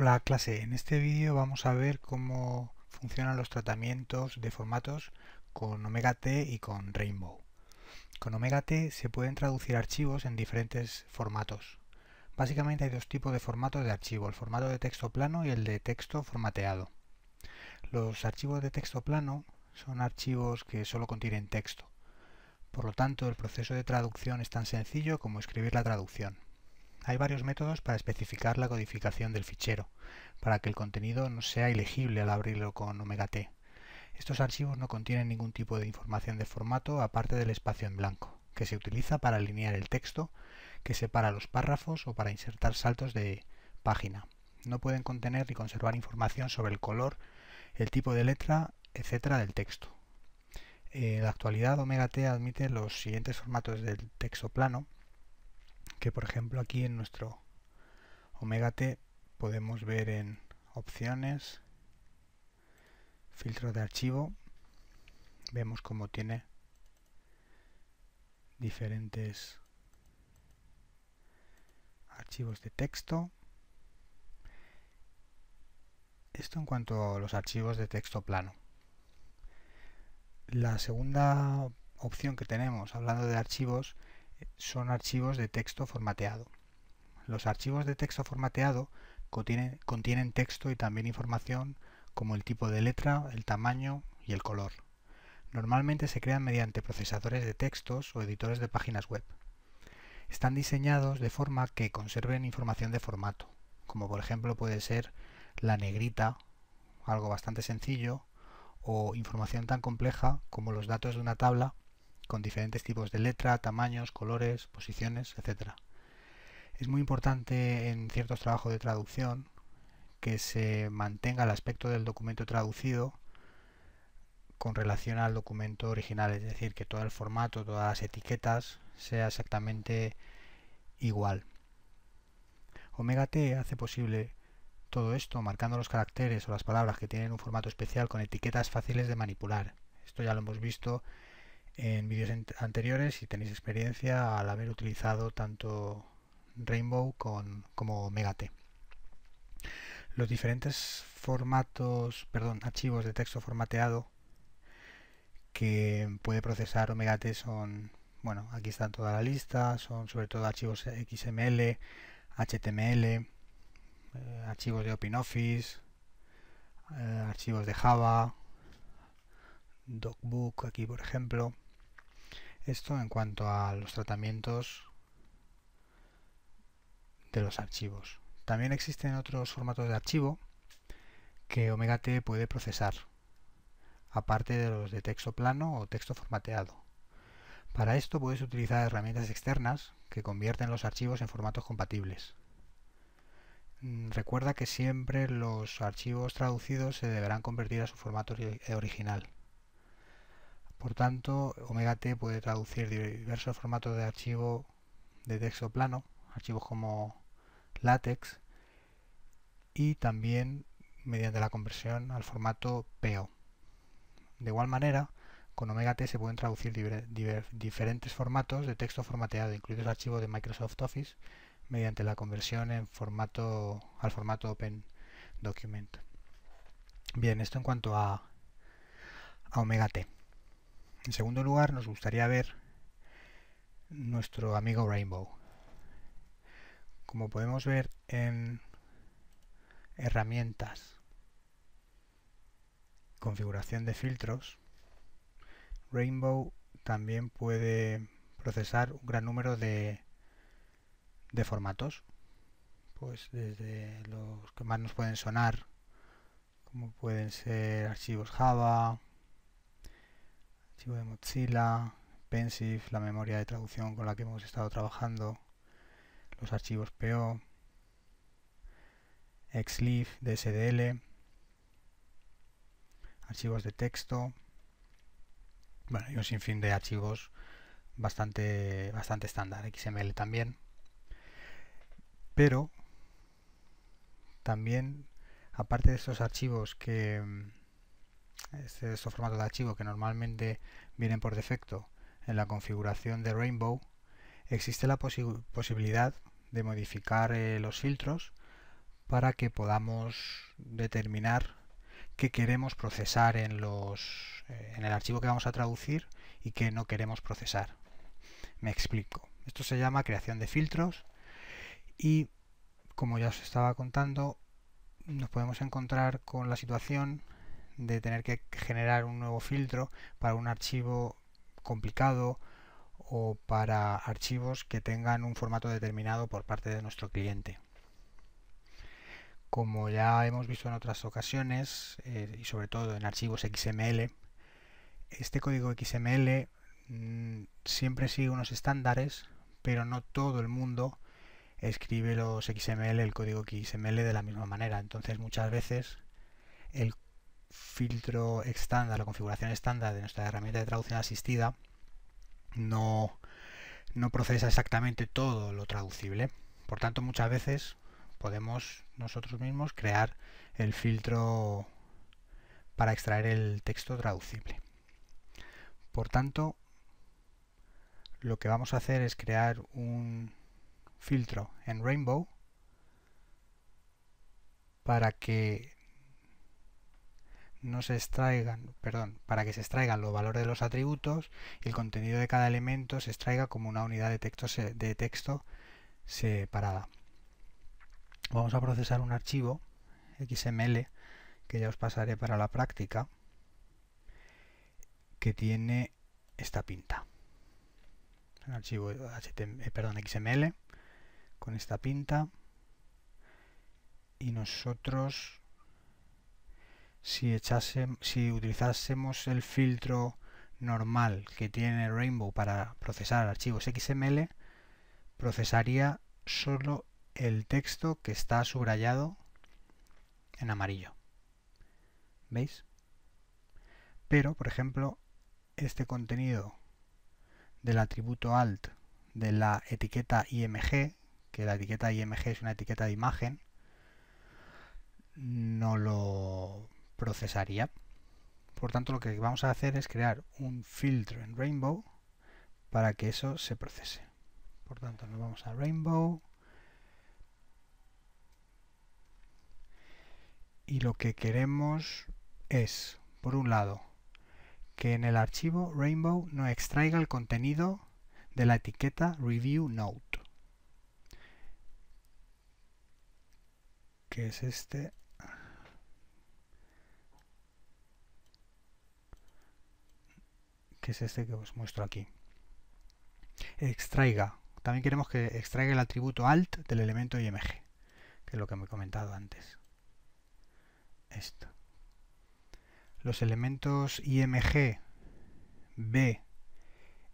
Hola clase, en este vídeo vamos a ver cómo funcionan los tratamientos de formatos con Omega T y con Rainbow. Con Omega T se pueden traducir archivos en diferentes formatos. Básicamente hay dos tipos de formatos de archivo, el formato de texto plano y el de texto formateado. Los archivos de texto plano son archivos que solo contienen texto. Por lo tanto, el proceso de traducción es tan sencillo como escribir la traducción. Hay varios métodos para especificar la codificación del fichero, para que el contenido no sea ilegible al abrirlo con omega t Estos archivos no contienen ningún tipo de información de formato aparte del espacio en blanco, que se utiliza para alinear el texto, que separa los párrafos o para insertar saltos de página. No pueden contener ni conservar información sobre el color, el tipo de letra, etcétera del texto. En la actualidad, omega t admite los siguientes formatos del texto plano, que por ejemplo aquí en nuestro Omega T podemos ver en opciones, filtro de archivo, vemos cómo tiene diferentes archivos de texto. Esto en cuanto a los archivos de texto plano. La segunda opción que tenemos hablando de archivos son archivos de texto formateado. Los archivos de texto formateado contienen, texto y también información como el tipo de letra, el tamaño y el color. Normalmente se crean mediante procesadores de textos o editores de páginas web. Están diseñados de forma que conserven información de formato, como por ejemplo puede ser la negrita, algo bastante sencillo, o información tan compleja como los datos de una tabla con diferentes tipos de letra, tamaños, colores, posiciones, etc. Es muy importante en ciertos trabajos de traducción que se mantenga el aspecto del documento traducido con relación al documento original, es decir, que todo el formato, todas las etiquetas sea exactamente igual. Omega hace posible todo esto marcando los caracteres o las palabras que tienen un formato especial con etiquetas fáciles de manipular. Esto ya lo hemos visto en vídeos anteriores si tenéis experiencia al haber utilizado tanto Rainbow con, como Megate. Los diferentes formatos, perdón, archivos de texto formateado que puede procesar OmegaT son, bueno, aquí está toda la lista, son sobre todo archivos XML, HTML, eh, archivos de OpenOffice, eh, archivos de Java, DocBook aquí por ejemplo. Esto en cuanto a los tratamientos de los archivos. También existen otros formatos de archivo que t puede procesar, aparte de los de texto plano o texto formateado. Para esto puedes utilizar herramientas externas que convierten los archivos en formatos compatibles. Mm, recuerda que siempre los archivos traducidos se deberán convertir a su formato original. Por tanto, OmegaT puede traducir diversos formatos de archivo de texto plano, archivos como latex, y también mediante la conversión al formato PO. De igual manera, con OmegaT se pueden traducir diferentes formatos de texto formateado, incluidos archivo de Microsoft Office, mediante la conversión al formato Open Document. Bien, esto en cuanto a, a OmegaT. En segundo lugar, nos gustaría ver nuestro amigo Rainbow. Como podemos ver en herramientas, configuración de filtros, Rainbow también puede procesar un gran número de, formatos. Pues desde los que más nos pueden sonar, como pueden ser archivos Java, archivo de Mozilla, Pensive, la memoria de traducción con la que hemos estado trabajando, los archivos PO, Xlib, DSDL, archivos de texto, bueno, y un sinfín de archivos bastante, bastante estándar, XML también. Pero también, aparte de estos archivos que este, estos formatos de archivo que normalmente vienen por defecto en la configuración de Rainbow, existe la posibilidad de modificar eh, los filtros para que podamos determinar qué queremos procesar en, los, eh, en el archivo que vamos a traducir y qué no queremos procesar. Me explico. Esto se llama creación de filtros y, como ya os estaba contando, nos podemos encontrar con la situación de tener que generar un nuevo filtro para un archivo complicado o para archivos que tengan un formato determinado por parte de nuestro cliente. Como ya hemos visto en otras ocasiones, eh, y sobre todo en archivos XML, este código XML mm, siempre sigue unos estándares, pero no todo el mundo escribe los XML, el código XML de la misma manera. Entonces muchas veces el filtro estándar, la configuración estándar de nuestra herramienta de traducción asistida no, no procesa exactamente todo lo traducible. Por tanto, muchas veces podemos nosotros mismos crear el filtro para extraer el texto traducible. Por tanto, lo que vamos a hacer es crear un filtro en Rainbow para que no se extraigan, perdón, para que se extraigan los valores de los atributos y el contenido de cada elemento se extraiga como una unidad de texto, separada. Vamos a procesar un archivo XML que ya os pasaré para la práctica que tiene esta pinta. Un archivo eh, XML con esta pinta y nosotros si, si utilizásemos el filtro normal que tiene Rainbow para procesar archivos XML, procesaría solo el texto que está subrayado en amarillo. ¿Veis? Pero, por ejemplo, este contenido del atributo alt de la etiqueta img, que la etiqueta img es una etiqueta de imagen, no lo procesaría. Por tanto, lo que vamos a hacer es crear un filtro en Rainbow para que eso se procese. Por tanto, nos vamos a Rainbow. Y lo que queremos es, por un lado, que en el archivo Rainbow no extraiga el contenido de la etiqueta Review Note, que es este que es este que os muestro aquí. Extraiga. También queremos que extraiga el atributo alt del elemento img, que es lo que me he comentado antes. Esto. Los elementos img, b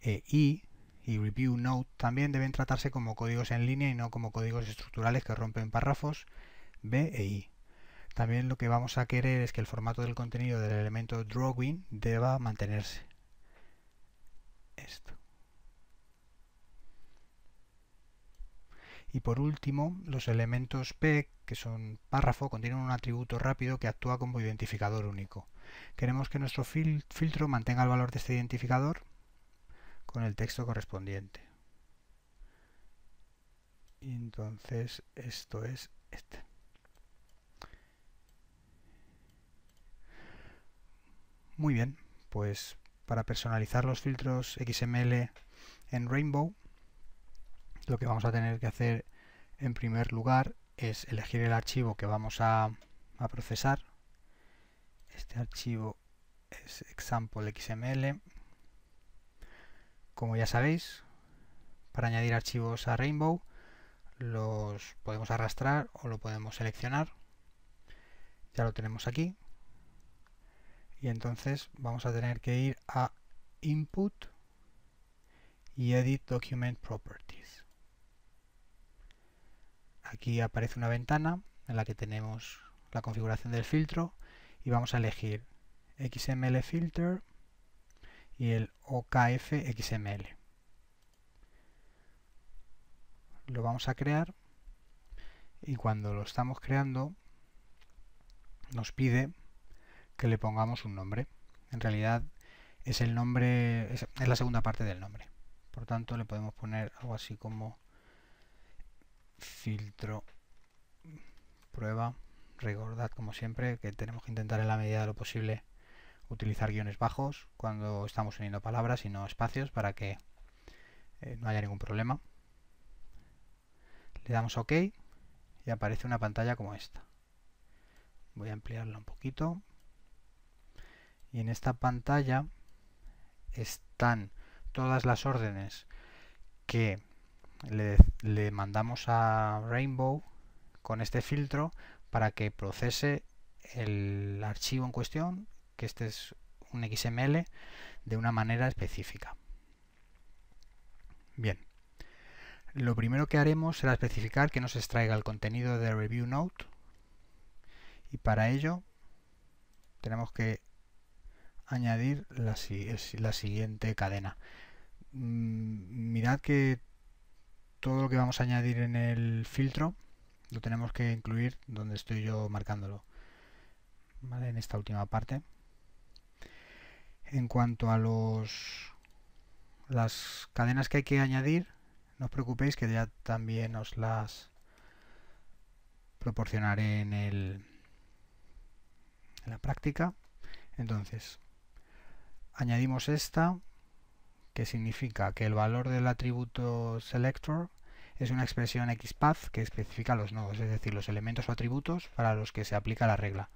e i y review note también deben tratarse como códigos en línea y no como códigos estructurales que rompen párrafos b e i. También lo que vamos a querer es que el formato del contenido del elemento drawing deba mantenerse. Y por último, los elementos P, que son párrafo, contienen un atributo rápido que actúa como identificador único. Queremos que nuestro filtro mantenga el valor de este identificador con el texto correspondiente. entonces esto es este. Muy bien, pues para personalizar los filtros XML en Rainbow, lo que vamos a tener que hacer en primer lugar es elegir el archivo que vamos a, procesar. Este archivo es example XML. Como ya sabéis, para añadir archivos a Rainbow los podemos arrastrar o lo podemos seleccionar. Ya lo tenemos aquí y entonces vamos a tener que ir a Input y Edit Document Properties. Aquí aparece una ventana en la que tenemos la configuración del filtro y vamos a elegir XML Filter y el OKF XML. Lo vamos a crear y cuando lo estamos creando nos pide que le pongamos un nombre. En realidad es el nombre, es, la segunda parte del nombre. Por tanto, le podemos poner algo así como filtro prueba. Recordad, como siempre, que tenemos que intentar en la medida de lo posible utilizar guiones bajos cuando estamos uniendo palabras y no espacios para que eh, no haya ningún problema. Le damos OK y aparece una pantalla como esta. Voy a ampliarla un poquito y en esta pantalla están todas las órdenes que le, mandamos a Rainbow con este filtro para que procese el archivo en cuestión, que este es un XML, de una manera específica. Bien, lo primero que haremos será especificar que nos extraiga el contenido de Review Note y para ello tenemos que añadir la, la siguiente cadena. Mm, mirad que todo lo que vamos a añadir en el filtro lo tenemos que incluir donde estoy yo marcándolo. En esta última parte. En cuanto a los las cadenas que hay que añadir, no os preocupéis que ya también os las proporcionaré en, el, en la práctica. Entonces, añadimos esta, que significa que el valor del atributo selector es una expresión xpath que especifica los nodos, es decir, los elementos o atributos para los que se aplica la regla.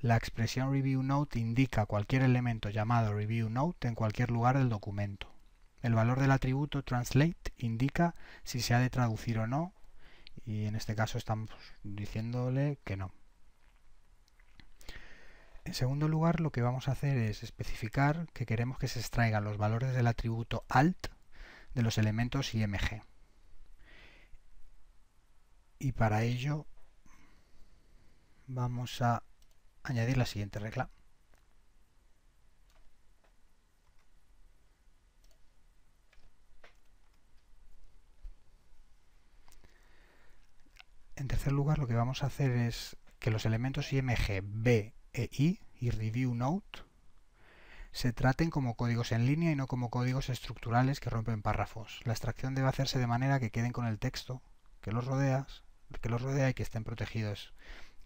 La expresión ReviewNote indica cualquier elemento llamado ReviewNote en cualquier lugar del documento. El valor del atributo translate indica si se ha de traducir o no, y en este caso estamos diciéndole que no. En segundo lugar, lo que vamos a hacer es especificar que queremos que se extraigan los valores del atributo alt de los elementos img. Y para ello vamos a añadir la siguiente regla. En tercer lugar, lo que vamos a hacer es que los elementos img, b EI y Review Note se traten como códigos en línea y no como códigos estructurales que rompen párrafos. La extracción debe hacerse de manera que queden con el texto que los rodeas, que los rodea y que estén protegidos.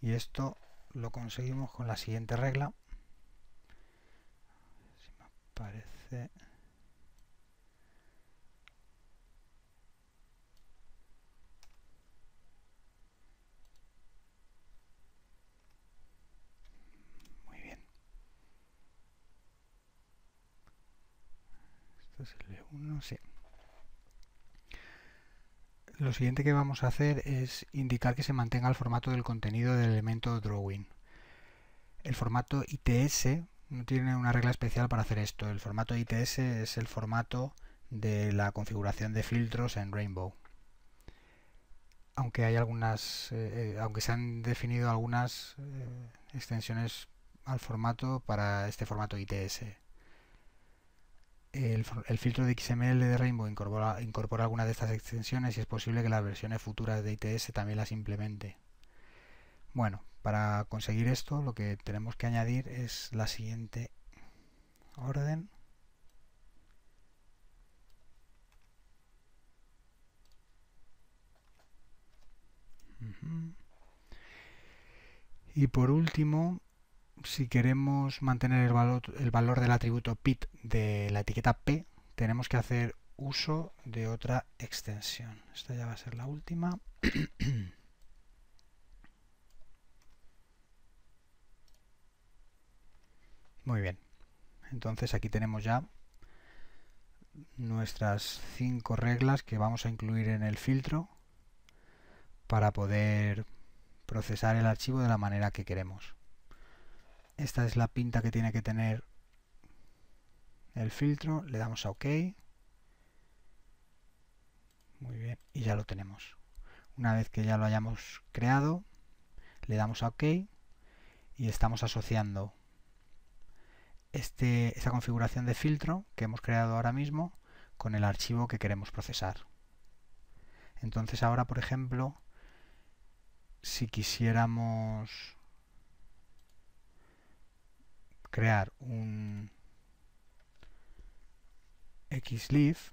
Y esto lo conseguimos con la siguiente regla. Si me aparece Pues, Lo siguiente que vamos a hacer es indicar que se mantenga el formato del contenido del elemento drawing. El formato ITS no tiene una regla especial para hacer esto. El formato ITS es el formato de la configuración de filtros en Rainbow. Aunque hay algunas, eh, eh, aunque se han definido algunas eh, extensiones al formato para este formato ITS el, filtro de XML de Rainbow incorpora, incorpora algunas de estas extensiones y es posible que las versiones futuras de ITS también las implemente. Bueno, para conseguir esto lo que tenemos que añadir es la siguiente orden. Y por último, si queremos mantener el valor, del atributo pit de la etiqueta p, tenemos que hacer uso de otra extensión. Esta ya va a ser la última. Muy bien. Entonces aquí tenemos ya nuestras cinco reglas que vamos a incluir en el filtro para poder procesar el archivo de la manera que queremos. Esta es la pinta que tiene que tener el filtro. Le damos a OK. Muy bien, y ya lo tenemos. Una vez que ya lo hayamos creado, le damos a OK y estamos asociando este, esta configuración de filtro que hemos creado ahora mismo con el archivo que queremos procesar. Entonces ahora, por ejemplo, si quisiéramos crear un leaf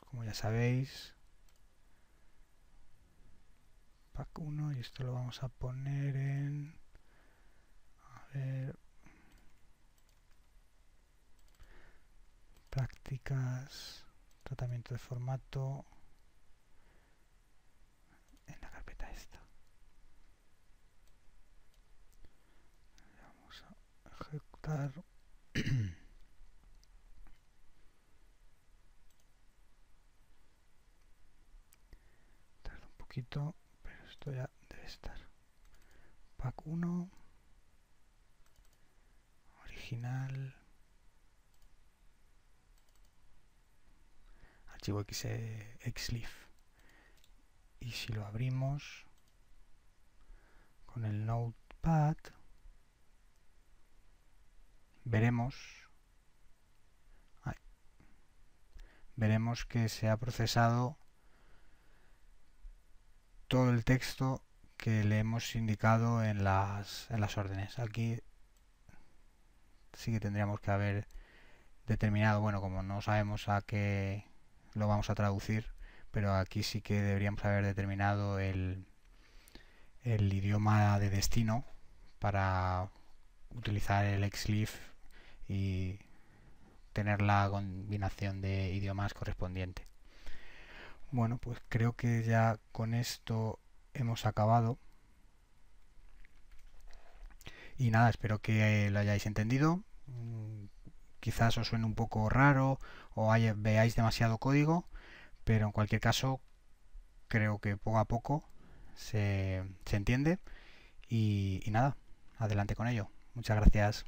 como ya sabéis pack 1 y esto lo vamos a poner en a ver prácticas tratamiento de formato Tarda un poquito, pero esto ya debe estar. Pack 1. Original. Archivo e, XLIF. Y si lo abrimos con el notepad veremos veremos que se ha procesado todo el texto que le hemos indicado en las, en las órdenes. Aquí sí que tendríamos que haber determinado, bueno, como no sabemos a qué lo vamos a traducir, pero aquí sí que deberíamos haber determinado el, el idioma de destino para utilizar el xlif y tener la combinación de idiomas correspondiente. Bueno, pues creo que ya con esto hemos acabado. Y nada, espero que lo hayáis entendido. Mm, quizás os suene un poco raro o veáis demasiado código, pero en cualquier caso creo que poco a poco se, entiende. y nada, adelante con ello. Muchas gracias.